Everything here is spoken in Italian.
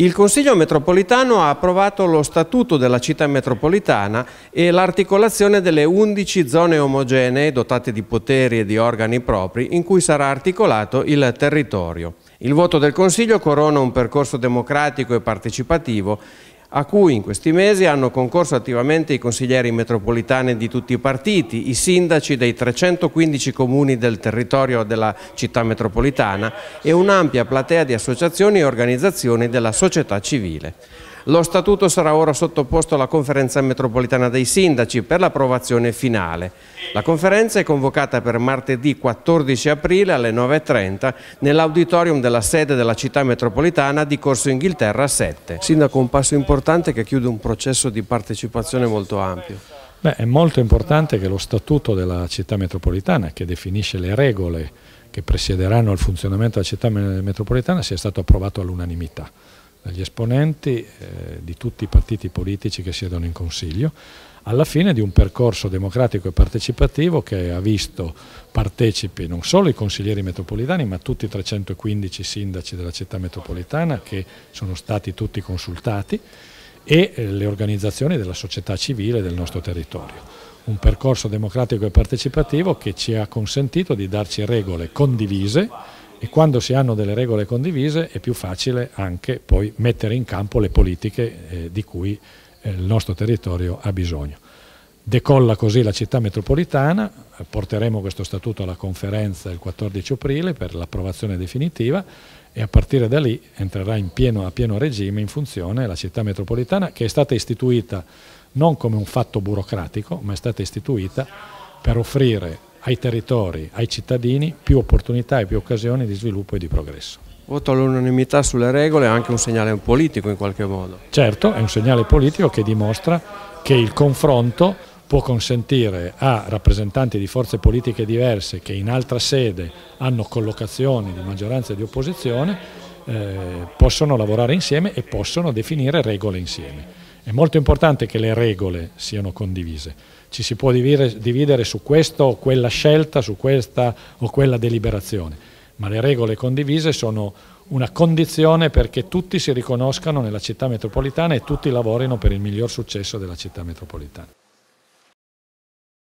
Il Consiglio metropolitano ha approvato lo statuto della città metropolitana e l'articolazione delle 11 zone omogenee dotate di poteri e di organi propri in cui sarà articolato il territorio. Il voto del Consiglio corona un percorso democratico e partecipativo a cui in questi mesi hanno concorso attivamente i consiglieri metropolitani di tutti i partiti, i sindaci dei 315 comuni del territorio della città metropolitana e un'ampia platea di associazioni e organizzazioni della società civile. Lo statuto sarà ora sottoposto alla conferenza metropolitana dei sindaci per l'approvazione finale. La conferenza è convocata per martedì 14 aprile alle 9.30 nell'auditorium della sede della città metropolitana di Corso Inghilterra 7. Sindaco, un passo importante che chiude un processo di partecipazione molto ampio. Beh, è molto importante che lo statuto della città metropolitana, che definisce le regole che presiederanno il funzionamento della città metropolitana, sia stato approvato all'unanimità dagli esponenti eh, di tutti i partiti politici che siedono in Consiglio, alla fine di un percorso democratico e partecipativo che ha visto partecipi non solo i consiglieri metropolitani ma tutti i 315 sindaci della città metropolitana che sono stati tutti consultati e eh, le organizzazioni della società civile del nostro territorio. Un percorso democratico e partecipativo che ci ha consentito di darci regole condivise e quando si hanno delle regole condivise è più facile anche poi mettere in campo le politiche eh, di cui eh, il nostro territorio ha bisogno. Decolla così la città metropolitana, porteremo questo statuto alla conferenza il 14 aprile per l'approvazione definitiva e a partire da lì entrerà pieno, a pieno regime in funzione la città metropolitana che è stata istituita non come un fatto burocratico ma è stata istituita per offrire ai territori, ai cittadini, più opportunità e più occasioni di sviluppo e di progresso. Voto all'unanimità sulle regole è anche un segnale politico in qualche modo. Certo, è un segnale politico che dimostra che il confronto può consentire a rappresentanti di forze politiche diverse che in altra sede hanno collocazioni di maggioranza e di opposizione, eh, possono lavorare insieme e possono definire regole insieme. È molto importante che le regole siano condivise. Ci si può dividere, dividere su questa o quella scelta, su questa o quella deliberazione, ma le regole condivise sono una condizione perché tutti si riconoscano nella città metropolitana e tutti lavorino per il miglior successo della città metropolitana.